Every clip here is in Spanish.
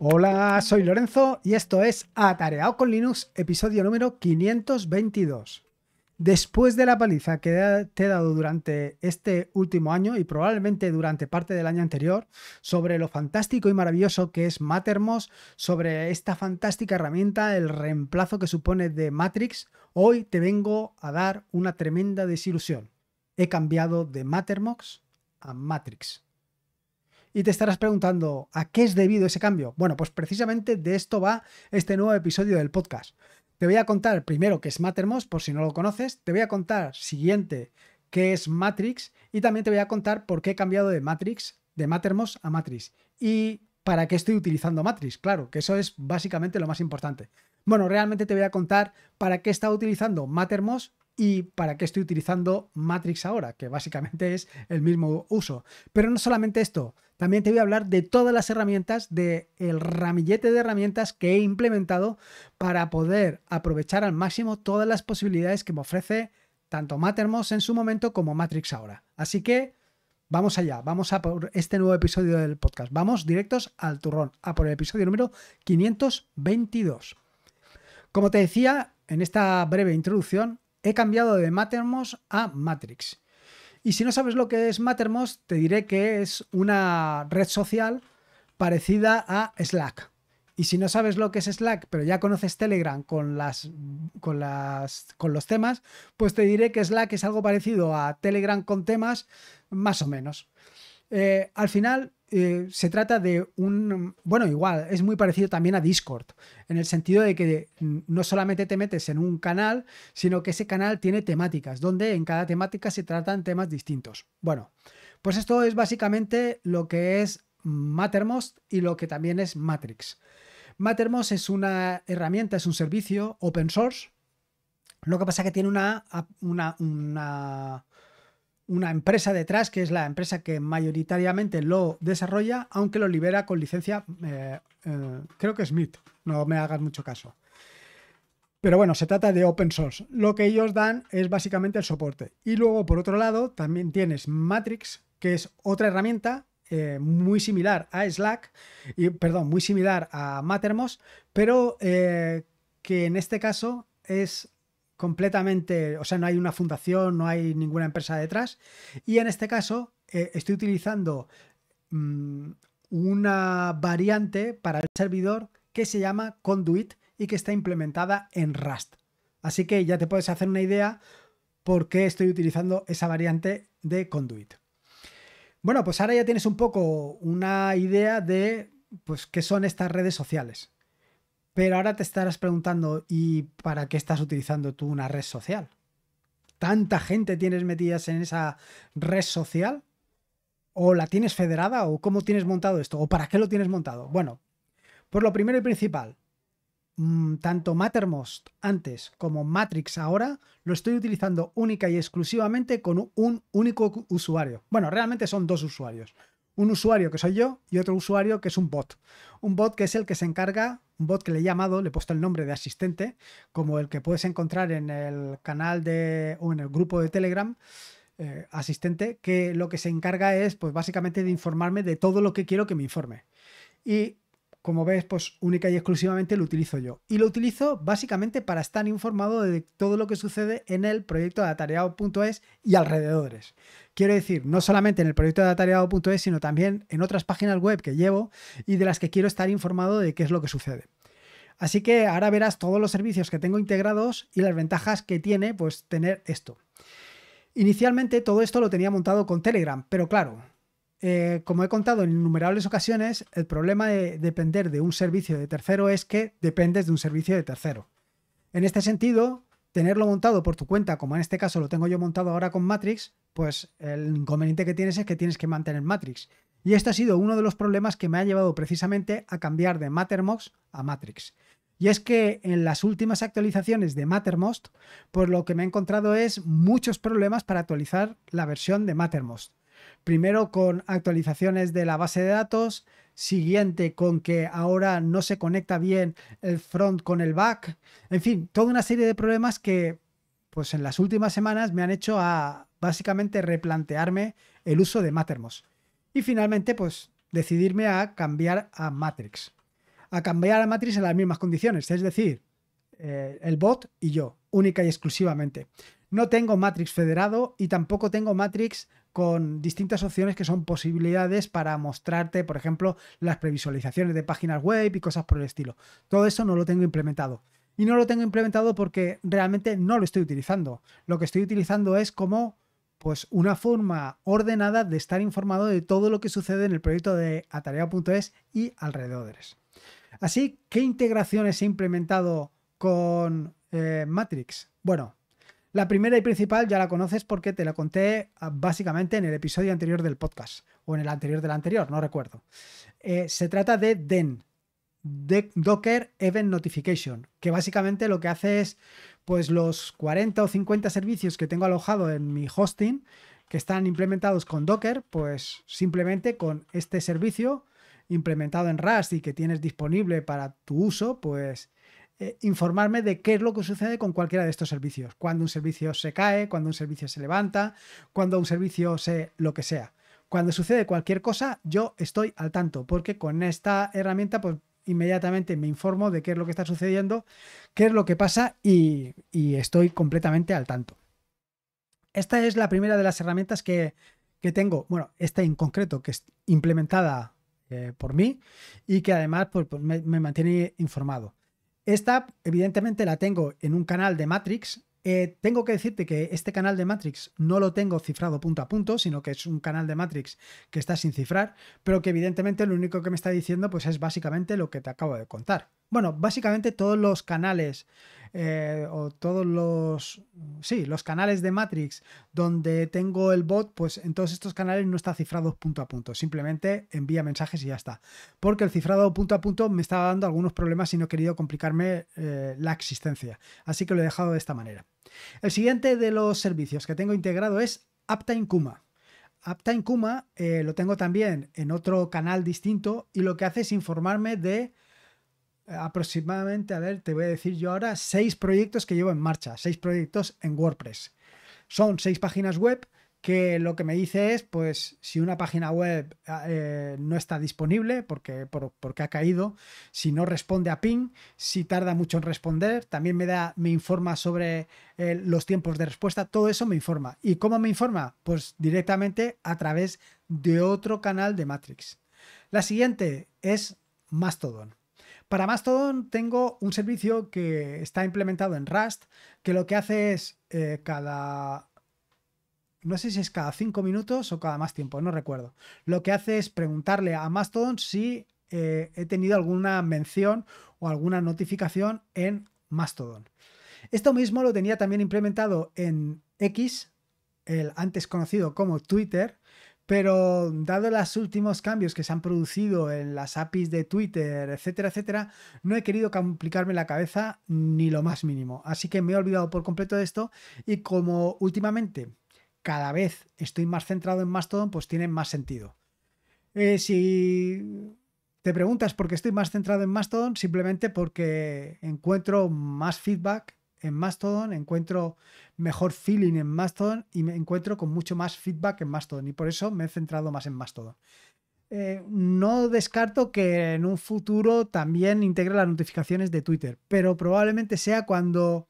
Hola, soy Lorenzo y esto es Atareado con Linux, episodio número 522. Después de la paliza que te he dado durante este último año y probablemente durante parte del año anterior sobre lo fantástico y maravilloso que es Mattermost, sobre esta fantástica herramienta, el reemplazo que supone de Matrix, hoy te vengo a dar una tremenda desilusión. He cambiado de Mattermost a Matrix. Y te estarás preguntando, ¿a qué es debido ese cambio? Bueno, pues precisamente de esto va este nuevo episodio del podcast. Te voy a contar primero qué es Mattermost, por si no lo conoces. Te voy a contar siguiente qué es Matrix y también te voy a contar por qué he cambiado de Matrix, de Mattermost a Matrix. Y para qué estoy utilizando Matrix, claro, que eso es básicamente lo más importante. Bueno, realmente te voy a contar para qué he estado utilizando Mattermost y para qué estoy utilizando Matrix ahora, que básicamente es el mismo uso. Pero no solamente esto, también te voy a hablar de todas las herramientas, del el ramillete de herramientas que he implementado para poder aprovechar al máximo todas las posibilidades que me ofrece tanto Mattermost en su momento como Matrix ahora. Así que vamos allá, vamos a por este nuevo episodio del podcast. Vamos directos al turrón, a por el episodio número 522. Como te decía en esta breve introducción, He cambiado de Mattermost a Matrix. Y si no sabes lo que es Mattermost, te diré que es una red social parecida a Slack. Y si no sabes lo que es Slack, pero ya conoces Telegram con, las, con, las, con los temas, pues te diré que Slack es algo parecido a Telegram con temas, más o menos. Eh, al final, eh, se trata de un... Bueno, igual, es muy parecido también a Discord, en el sentido de que no solamente te metes en un canal, sino que ese canal tiene temáticas, donde en cada temática se tratan temas distintos. Bueno, pues esto es básicamente lo que es Mattermost y lo que también es Matrix. Mattermost es una herramienta, es un servicio open source. Lo que pasa es que tiene una, una una empresa detrás, que es la empresa que mayoritariamente lo desarrolla, aunque lo libera con licencia, eh, eh, creo que Smith, no me hagas mucho caso. Pero bueno, se trata de open source. Lo que ellos dan es básicamente el soporte. Y luego, por otro lado, también tienes Matrix, que es otra herramienta eh, muy similar a Slack, y, perdón, muy similar a Mattermost, pero que en este caso es completamente, o sea, no hay una fundación, no hay ninguna empresa detrás. Y en este caso eh, estoy utilizando mm, una variante para el servidor que se llama Conduit y que está implementada en Rust. Así que ya te puedes hacer una idea por qué estoy utilizando esa variante de Conduit. Bueno, pues ahora ya tienes un poco una idea de pues, qué son estas redes sociales. Pero ahora te estarás preguntando, ¿y para qué estás utilizando tú una red social? ¿Tanta gente tienes metidas en esa red social? ¿O la tienes federada? ¿O cómo tienes montado esto? ¿O para qué lo tienes montado? Bueno, por lo primero y principal, mm, tanto Mattermost antes como Matrix ahora, lo estoy utilizando única y exclusivamente con un único usuario. Bueno, realmente son dos usuarios, un usuario que soy yo y otro usuario que es un bot. Un bot que es el que se encarga, un bot que le he llamado, le he puesto el nombre de asistente, como el que puedes encontrar en el canal de o en el grupo de Telegram. Eh, asistente que lo que se encarga es pues básicamente de informarme de todo lo que quiero que me informe y como ves, pues única y exclusivamente lo utilizo yo. Y lo utilizo básicamente para estar informado de todo lo que sucede en el proyecto de atareado.es y alrededores. Quiero decir, no solamente en el proyecto de atareado.es, sino también en otras páginas web que llevo y de las que quiero estar informado de qué es lo que sucede. Así que ahora verás todos los servicios que tengo integrados y las ventajas que tiene pues tener esto. Inicialmente todo esto lo tenía montado con Telegram, pero claro, eh, como he contado en innumerables ocasiones, el problema de depender de un servicio de tercero es que dependes de un servicio de tercero. En este sentido, tenerlo montado por tu cuenta, como en este caso lo tengo yo montado ahora con Matrix, pues el inconveniente que tienes es que tienes que mantener Matrix. Y esto ha sido uno de los problemas que me ha llevado precisamente a cambiar de Mattermost a Matrix. Y es que en las últimas actualizaciones de Mattermost, pues lo que me he encontrado es muchos problemas para actualizar la versión de Mattermost. Primero con actualizaciones de la base de datos, siguiente con que ahora no se conecta bien el front con el back, en fin, toda una serie de problemas que pues en las últimas semanas me han hecho a básicamente replantearme el uso de Mattermost. Y finalmente pues decidirme a cambiar a Matrix. A cambiar a Matrix en las mismas condiciones, es decir, eh, el bot y yo, única y exclusivamente. No tengo Matrix federado y tampoco tengo Matrix con distintas opciones que son posibilidades para mostrarte, por ejemplo, las previsualizaciones de páginas web y cosas por el estilo. Todo eso no lo tengo implementado. Y no lo tengo implementado porque realmente no lo estoy utilizando. Lo que estoy utilizando es como pues una forma ordenada de estar informado de todo lo que sucede en el proyecto de atareado.es y alrededores. Así, ¿qué integraciones he implementado con eh, Matrix? Bueno, la primera y principal ya la conoces porque te la conté ah, básicamente en el episodio anterior del podcast, o en el anterior del anterior, no recuerdo. Eh, se trata de DEN, Docker Event Notification, que básicamente lo que hace es, pues los 40 o 50 servicios que tengo alojado en mi hosting, que están implementados con Docker, pues simplemente con este servicio implementado en Rust y que tienes disponible para tu uso, pues eh, informarme de qué es lo que sucede con cualquiera de estos servicios. Cuando un servicio se cae, cuando un servicio se levanta, cuando un servicio se lo que sea. Cuando sucede cualquier cosa, yo estoy al tanto, porque con esta herramienta, pues inmediatamente me informo de qué es lo que está sucediendo, qué es lo que pasa y, estoy completamente al tanto. Esta es la primera de las herramientas que, tengo, bueno, esta en concreto, que es implementada eh, por mí y que además pues, pues, me mantiene informado. Esta, evidentemente, la tengo en un canal de Matrix. Eh, tengo que decirte que este canal de Matrix no lo tengo cifrado punto a punto, sino que es un canal de Matrix que está sin cifrar, pero que evidentemente lo único que me está diciendo pues, es básicamente lo que te acabo de contar. Bueno, básicamente todos los canales eh, o todos los, sí, los canales de Matrix donde tengo el bot, pues en todos estos canales no está cifrado punto a punto, simplemente envía mensajes y ya está. Porque el cifrado punto a punto me estaba dando algunos problemas y no he querido complicarme eh, la existencia, así que lo he dejado de esta manera. El siguiente de los servicios que tengo integrado es Uptime Kuma. Uptime Kuma eh, lo tengo también en otro canal distinto y lo que hace es informarme de aproximadamente, a ver, te voy a decir yo ahora, seis proyectos que llevo en marcha, seis proyectos en WordPress. Son seis páginas web que lo que me dice es, pues, si una página web ah, eh, no está disponible porque, porque ha caído, si no responde a ping, si tarda mucho en responder, también me, da, me informa sobre eh, los tiempos de respuesta, todo eso me informa. ¿Y cómo me informa? Pues directamente a través de otro canal de Matrix. La siguiente es Mastodon. Para Mastodon tengo un servicio que está implementado en Rust, que lo que hace es eh, cada... No sé si es cada cinco minutos o cada más tiempo, no recuerdo. Lo que hace es preguntarle a Mastodon si eh, he tenido alguna mención o alguna notificación en Mastodon. Esto mismo lo tenía también implementado en X, el antes conocido como Twitter, pero dado los últimos cambios que se han producido en las APIs de Twitter, etcétera, etcétera, no he querido complicarme la cabeza ni lo más mínimo. Así que me he olvidado por completo de esto y como últimamente cada vez estoy más centrado en Mastodon, pues tiene más sentido. Eh, si te preguntas por qué estoy más centrado en Mastodon, simplemente porque encuentro más feedback en Mastodon, encuentro mejor feeling en Mastodon y me encuentro con mucho más feedback en Mastodon. Y por eso me he centrado más en Mastodon. Eh, no descarto que en un futuro también integre las notificaciones de Twitter, pero probablemente sea cuando,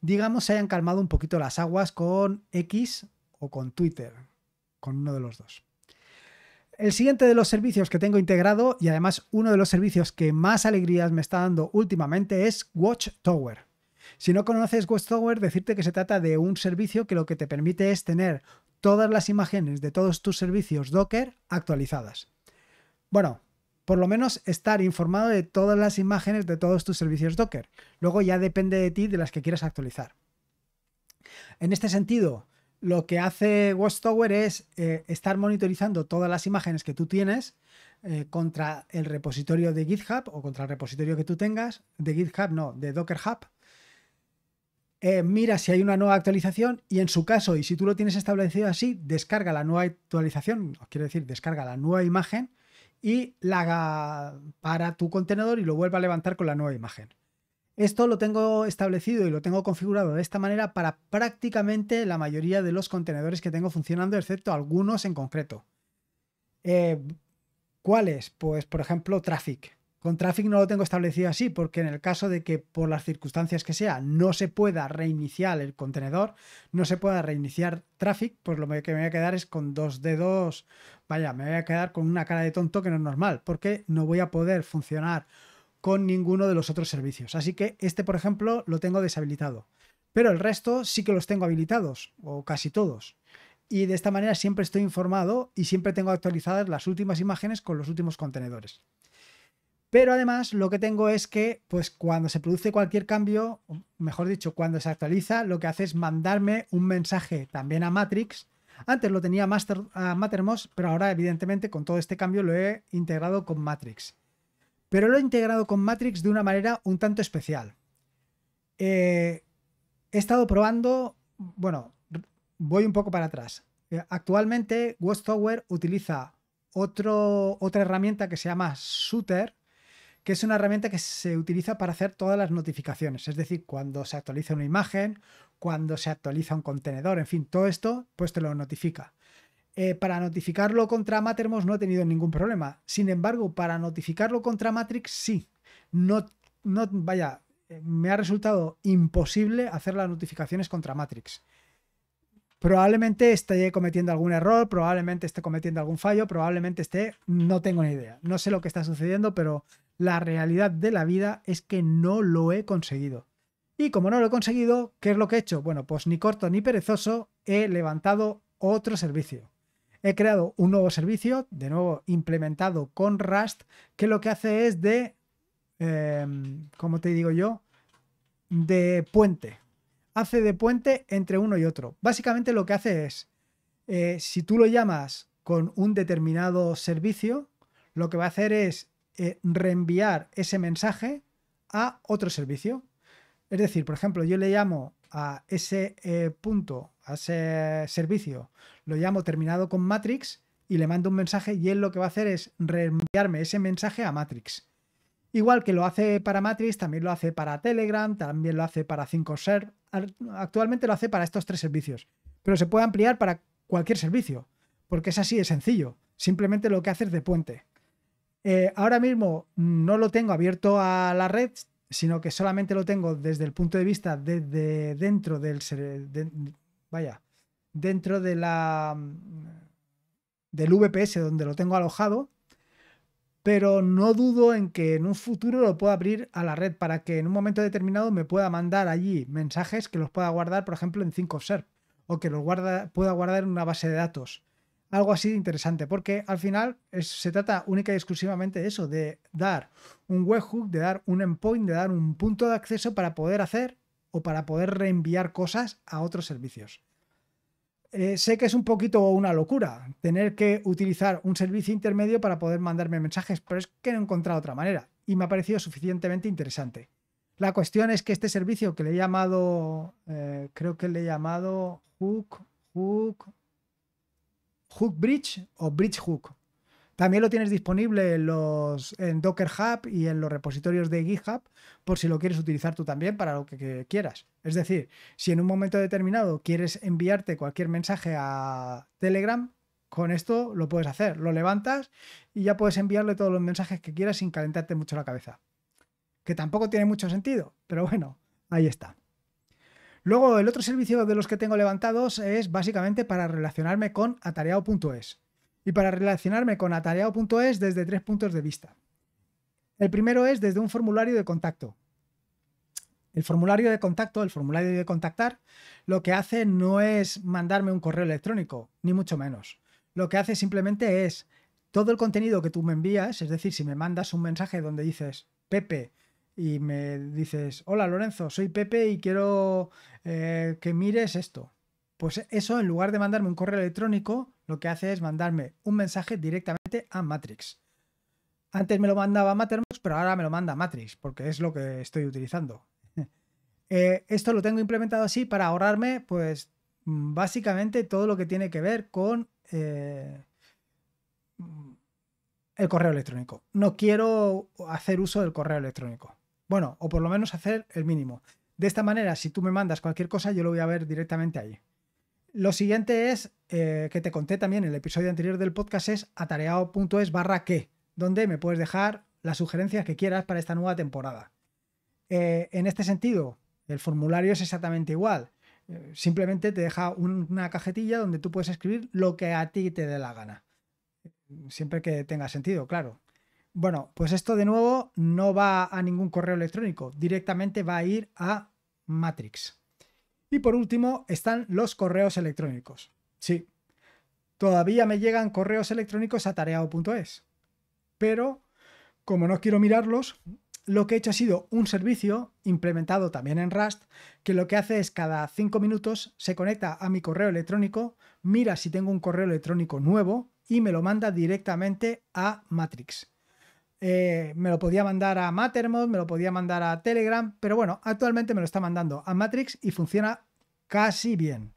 digamos, se hayan calmado un poquito las aguas con X o con Twitter, con uno de los dos. El siguiente de los servicios que tengo integrado y además uno de los servicios que más alegrías me está dando últimamente es Watchtower. Si no conoces Tower, decirte que se trata de un servicio que lo que te permite es tener todas las imágenes de todos tus servicios Docker actualizadas. Bueno, por lo menos estar informado de todas las imágenes de todos tus servicios Docker. Luego ya depende de ti de las que quieras actualizar. En este sentido, lo que hace Watchtower es eh, estar monitorizando todas las imágenes que tú tienes eh, contra el repositorio de GitHub o contra el repositorio que tú tengas, de GitHub no, de Docker Hub, eh, mira si hay una nueva actualización y en su caso, y si tú lo tienes establecido así, descarga la nueva actualización, quiero decir, descarga la nueva imagen y la haga para tu contenedor y lo vuelva a levantar con la nueva imagen. Esto lo tengo establecido y lo tengo configurado de esta manera para prácticamente la mayoría de los contenedores que tengo funcionando, excepto algunos en concreto. Eh, ¿Cuáles? Pues por ejemplo, Traffic. Con Traffic no lo tengo establecido así porque en el caso de que por las circunstancias que sea no se pueda reiniciar el contenedor, no se pueda reiniciar Traffic, pues lo que me voy a quedar es con dos dedos, vaya, me voy a quedar con una cara de tonto que no es normal porque no voy a poder funcionar con ninguno de los otros servicios. Así que este, por ejemplo, lo tengo deshabilitado. Pero el resto sí que los tengo habilitados, o casi todos y de esta manera siempre estoy informado y siempre tengo actualizadas las últimas imágenes con los últimos contenedores. Pero además lo que tengo es que, pues cuando se produce cualquier cambio, mejor dicho, cuando se actualiza, lo que hace es mandarme un mensaje también a Matrix. Antes lo tenía Master, a Mattermost, pero ahora evidentemente con todo este cambio lo he integrado con Matrix. Pero lo he integrado con Matrix de una manera un tanto especial. Eh, he estado probando, bueno, voy un poco para atrás. Eh, actualmente Watchtower utiliza otro, otra herramienta que se llama Shooter, que es una herramienta que se utiliza para hacer todas las notificaciones, es decir, cuando se actualiza una imagen, cuando se actualiza un contenedor, en fin, todo esto pues te lo notifica. Eh, para notificarlo contra Mattermost no he tenido ningún problema, sin embargo, para notificarlo contra Matrix sí, no, no vaya, eh, me ha resultado imposible hacer las notificaciones contra Matrix probablemente esté cometiendo algún error, probablemente esté cometiendo algún fallo, probablemente esté, no tengo ni idea, no sé lo que está sucediendo, pero la realidad de la vida es que no lo he conseguido. Y como no lo he conseguido, ¿qué es lo que he hecho? Bueno, pues ni corto ni perezoso, he levantado otro servicio. He creado un nuevo servicio, de nuevo implementado con Rust, que lo que hace es de, em, ¿cómo te digo yo? De puente hace de puente entre uno y otro. Básicamente lo que hace es, eh, si tú lo llamas con un determinado servicio, lo que va a hacer es eh, reenviar ese mensaje a otro servicio. Es decir, por ejemplo, yo le llamo a ese eh, punto, a ese servicio, lo llamo terminado con Matrix y le mando un mensaje y él lo que va a hacer es reenviarme ese mensaje a Matrix. Igual que lo hace para Matrix, también lo hace para Telegram, también lo hace para 5Serve. Actualmente lo hace para estos tres servicios, pero se puede ampliar para cualquier servicio, porque es así de sencillo. Simplemente lo que hace es de puente. Eh, ahora mismo no lo tengo abierto a la red, sino que solamente lo tengo desde el punto de vista desde dentro del. vaya, dentro de la. del VPS donde lo tengo alojado pero no dudo en que en un futuro lo pueda abrir a la red para que en un momento determinado me pueda mandar allí mensajes que los pueda guardar, por ejemplo, en 5 o que los pueda guardar en una base de datos. Algo así de interesante, porque al final se trata única y exclusivamente de eso, de dar un webhook, de dar un endpoint, de dar un punto de acceso para poder hacer o para poder reenviar cosas a otros servicios. Eh, sé que es un poquito una locura tener que utilizar un servicio intermedio para poder mandarme mensajes, pero es que no he encontrado otra manera y me ha parecido suficientemente interesante. La cuestión es que este servicio que le he llamado, eh, creo que le he llamado Hook, Hook, Hook Bridge o Bridge Hook, también lo tienes disponible en, Docker Hub y en los repositorios de GitHub por si lo quieres utilizar tú también para lo que, quieras. Es decir, si en un momento determinado quieres enviarte cualquier mensaje a Telegram, con esto lo puedes hacer. Lo levantas y ya puedes enviarle todos los mensajes que quieras sin calentarte mucho la cabeza. Que tampoco tiene mucho sentido, pero bueno, ahí está. Luego, el otro servicio de los que tengo levantados es básicamente para relacionarme con atareado.es y para relacionarme con atareado.es desde tres puntos de vista. El primero es desde un formulario de contacto. El formulario de contacto, el formulario de contactar, lo que hace no es mandarme un correo electrónico, ni mucho menos. Lo que hace simplemente es todo el contenido que tú me envías, es decir, si me mandas un mensaje donde dices Pepe y me dices, hola Lorenzo, soy Pepe y quiero eh, que mires esto. Pues eso, en lugar de mandarme un correo electrónico, lo que hace es mandarme un mensaje directamente a Matrix. Antes me lo mandaba Mattermost, pero ahora me lo manda Matrix, porque es lo que estoy utilizando. Eh, esto lo tengo implementado así para ahorrarme, pues, mm, básicamente todo lo que tiene que ver con eh, el correo electrónico. No quiero hacer uso del correo electrónico. Bueno, o por lo menos hacer el mínimo. De esta manera, si tú me mandas cualquier cosa, yo lo voy a ver directamente ahí. Lo siguiente es, eh, que te conté también en el episodio anterior del podcast, es atareado.es barra que, donde me puedes dejar las sugerencias que quieras para esta nueva temporada. Eh, en este sentido, el formulario es exactamente igual. Eh, simplemente te deja una cajetilla donde tú puedes escribir lo que a ti te dé la gana. Siempre que tenga sentido, claro. Bueno, pues esto de nuevo no va a ningún correo electrónico, directamente va a ir a Matrix. Y por último están los correos electrónicos. Sí, todavía me llegan correos electrónicos a tareao.es. Pero como no quiero mirarlos, lo que he hecho ha sido un servicio implementado también en Rust, que lo que hace es cada cinco minutos se conecta a mi correo electrónico, mira si tengo un correo electrónico nuevo y me lo manda directamente a Matrix. Eh, me lo podía mandar a Mattermost, me lo podía mandar a Telegram, pero bueno, actualmente me lo está mandando a Matrix y funciona casi bien.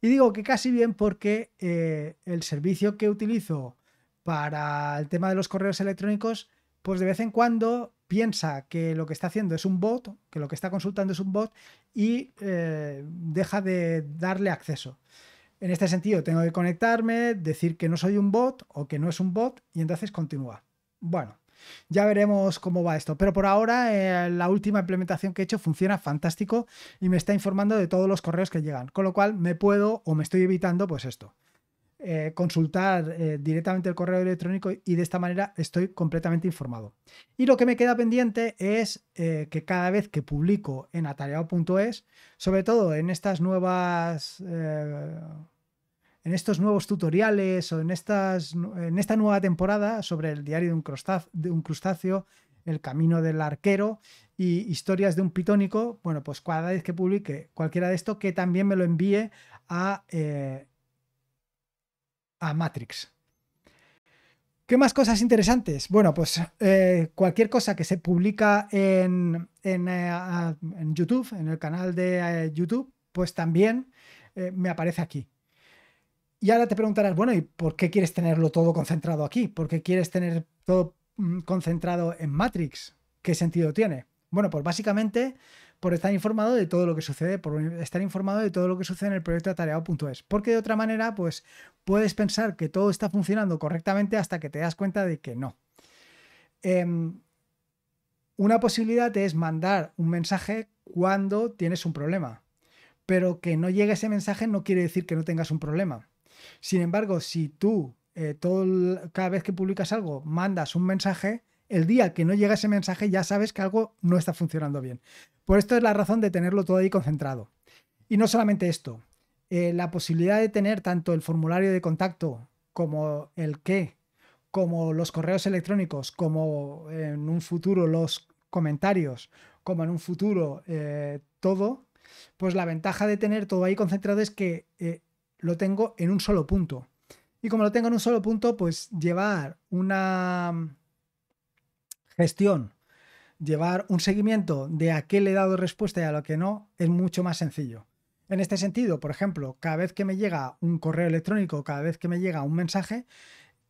Y digo que casi bien porque eh, el servicio que utilizo para el tema de los correos electrónicos, pues de vez en cuando piensa que lo que está haciendo es un bot, que lo que está consultando es un bot y eh, deja de darle acceso. En este sentido, tengo que conectarme, decir que no soy un bot o que no es un bot y entonces continúa. Bueno, ya veremos cómo va esto. Pero por ahora eh, la última implementación que he hecho funciona fantástico y me está informando de todos los correos que llegan. Con lo cual me puedo o me estoy evitando pues esto. Eh, consultar eh, directamente el correo electrónico y de esta manera estoy completamente informado. Y lo que me queda pendiente es que cada vez que publico en atareado.es, sobre todo en estas nuevas en estos nuevos tutoriales o en, esta nueva temporada sobre el diario de un, crustáceo, el camino del arquero y historias de un pitónico, bueno, pues cada vez que publique cualquiera de esto, que también me lo envíe a, eh, a Matrix. ¿Qué más cosas interesantes? Bueno, pues eh, cualquier cosa que se publica en, en eh, YouTube, en el canal de YouTube, pues también me aparece aquí. Y ahora te preguntarás, bueno, ¿y por qué quieres tenerlo todo concentrado aquí? ¿Por qué quieres tener todo mm, concentrado en Matrix? ¿Qué sentido tiene? Bueno, pues básicamente por estar informado de todo lo que sucede, por estar informado de todo lo que sucede en el proyecto atareado.es. Porque de otra manera, pues puedes pensar que todo está funcionando correctamente hasta que te das cuenta de que no. Em, una posibilidad es mandar un mensaje cuando tienes un problema. Pero que no llegue ese mensaje no quiere decir que no tengas un problema. Sin embargo, si tú eh, todo cada vez que publicas algo mandas un mensaje, el día que no llega ese mensaje ya sabes que algo no está funcionando bien. Por esto es la razón de tenerlo todo ahí concentrado. Y no solamente esto, eh, la posibilidad de tener tanto el formulario de contacto como el qué, como los correos electrónicos, como en un futuro los comentarios, como en un futuro eh, todo, pues la ventaja de tener todo ahí concentrado es que lo tengo en un solo punto. Y como lo tengo en un solo punto, pues llevar una gestión, llevar un seguimiento de a qué le he dado respuesta y a lo que no, es mucho más sencillo. En este sentido, por ejemplo, cada vez que me llega un correo electrónico, cada vez que me llega un mensaje,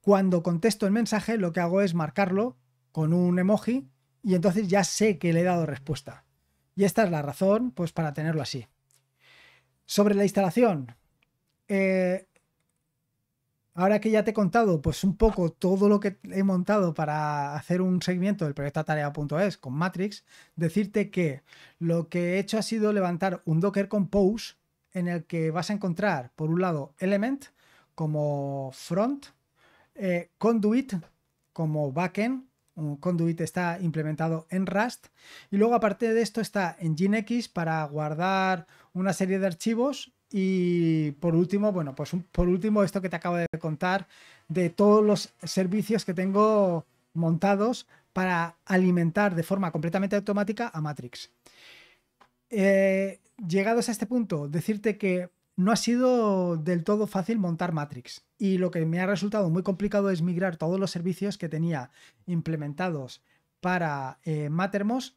cuando contesto el mensaje lo que hago es marcarlo con un emoji y entonces ya sé que le he dado respuesta. Y esta es la razón pues para tenerlo así. Sobre la instalación, eh, ahora que ya te he contado, pues un poco todo lo que he montado para hacer un seguimiento del proyecto tarea.es con Matrix, decirte que lo que he hecho ha sido levantar un Docker Compose en el que vas a encontrar, por un lado, Element como front, eh, Conduit como backend, un Conduit está implementado en Rust, y luego aparte de esto está en Nginx para guardar una serie de archivos y por último, bueno, pues por último, esto que te acabo de contar de todos los servicios que tengo montados para alimentar de forma completamente automática a Matrix. Eh, llegados a este punto, decirte que no ha sido del todo fácil montar Matrix y lo que me ha resultado muy complicado es migrar todos los servicios que tenía implementados para eh, matermos,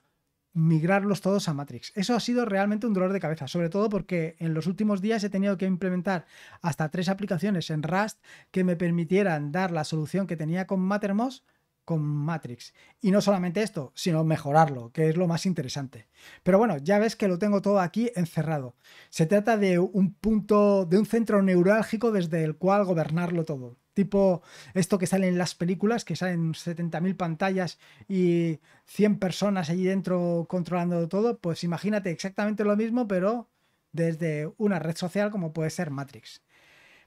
migrarlos todos a Matrix. Eso ha sido realmente un dolor de cabeza, sobre todo porque en los últimos días he tenido que implementar hasta tres aplicaciones en Rust que me permitieran dar la solución que tenía con Mattermost con Matrix. Y no solamente esto, sino mejorarlo, que es lo más interesante. Pero bueno, ya ves que lo tengo todo aquí encerrado. Se trata de un punto, de un centro neurálgico desde el cual gobernarlo todo. Tipo esto que sale en las películas, que salen 70.000 pantallas y 100 personas allí dentro controlando todo. Pues imagínate exactamente lo mismo, pero desde una red social como puede ser Matrix.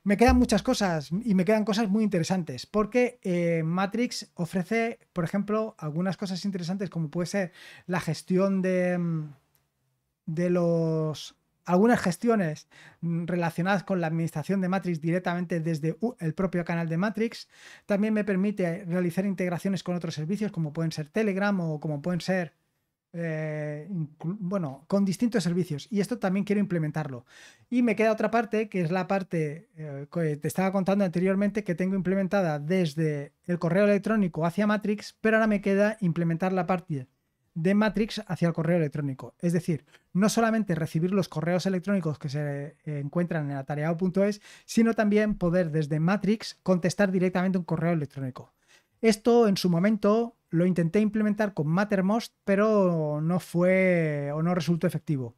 Me quedan muchas cosas y me quedan cosas muy interesantes porque eh, Matrix ofrece, por ejemplo, algunas cosas interesantes como puede ser la gestión de, mm, de los... Algunas gestiones mm, relacionadas con la administración de Matrix directamente desde el propio canal de Matrix. También me permite realizar integraciones con otros servicios como pueden ser Telegram o como pueden ser eh, bueno, con distintos servicios. Y esto también quiero implementarlo. Y me queda otra parte, que es la parte que eh, eh, te estaba contando anteriormente, que tengo implementada desde el correo electrónico hacia Matrix, pero ahora me queda implementar la parte de Matrix hacia el correo electrónico. Es decir, no solamente recibir los correos electrónicos que se encuentran en atareado.es, sino también poder desde Matrix contestar directamente un correo electrónico. Esto en su momento lo intenté implementar con Mattermost, pero no fue o no resultó efectivo.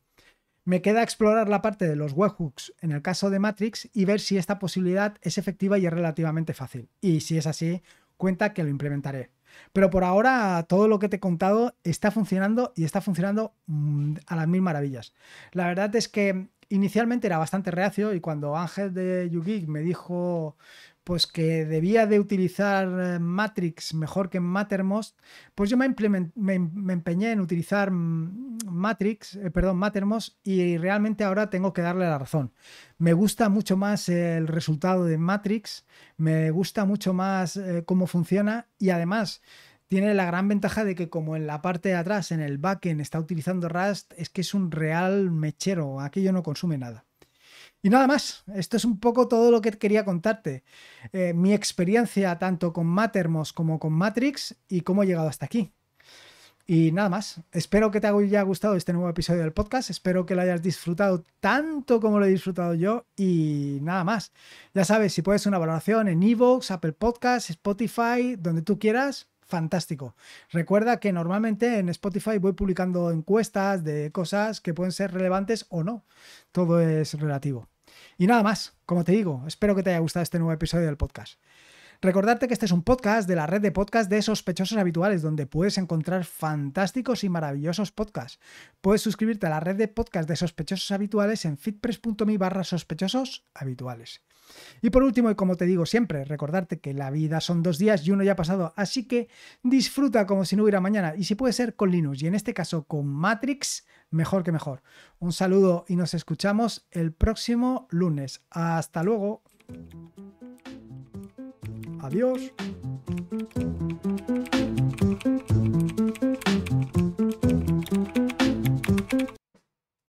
Me queda explorar la parte de los webhooks en el caso de Matrix y ver si esta posibilidad es efectiva y es relativamente fácil. Y si es así, cuenta que lo implementaré. Pero por ahora todo lo que te he contado está funcionando y está funcionando mm, a las mil maravillas. La verdad es que inicialmente era bastante reacio y cuando Ángel de YouGeek me dijo, pues que debía de utilizar eh, Matrix mejor que Mattermost, pues yo me, empeñé en utilizar mm, Matrix, eh, perdón, Mattermost y realmente ahora tengo que darle la razón. Me gusta mucho más el resultado de Matrix, me gusta mucho más eh, cómo funciona y además tiene la gran ventaja de que como en la parte de atrás, en el backend, está utilizando Rust, es que es un real mechero, aquello no consume nada. Y nada más, esto es un poco todo lo que quería contarte. Eh, mi experiencia tanto con Mattermos como con Matrix y cómo he llegado hasta aquí. Y nada más, espero que te haya gustado este nuevo episodio del podcast, espero que lo hayas disfrutado tanto como lo he disfrutado yo y nada más. Ya sabes, si puedes una valoración en Evox, Apple Podcasts, Spotify, donde tú quieras, fantástico. Recuerda que normalmente en Spotify voy publicando encuestas de cosas que pueden ser relevantes o no. Todo es relativo. Y nada más, como te digo, espero que te haya gustado este nuevo episodio del podcast. Recordarte que este es un podcast de la red de podcast de sospechosos habituales, donde puedes encontrar fantásticos y maravillosos podcasts. Puedes suscribirte a la red de podcast de sospechosos habituales en fitpress.me barra sospechosos habituales. Y por último, y como te digo siempre, recordarte que la vida son dos días y uno ya ha pasado, así que disfruta como si no hubiera mañana. Y si puede ser con Linux, y en este caso con Matrix, mejor que mejor. Un saludo y nos escuchamos el próximo lunes. Hasta luego. Adiós.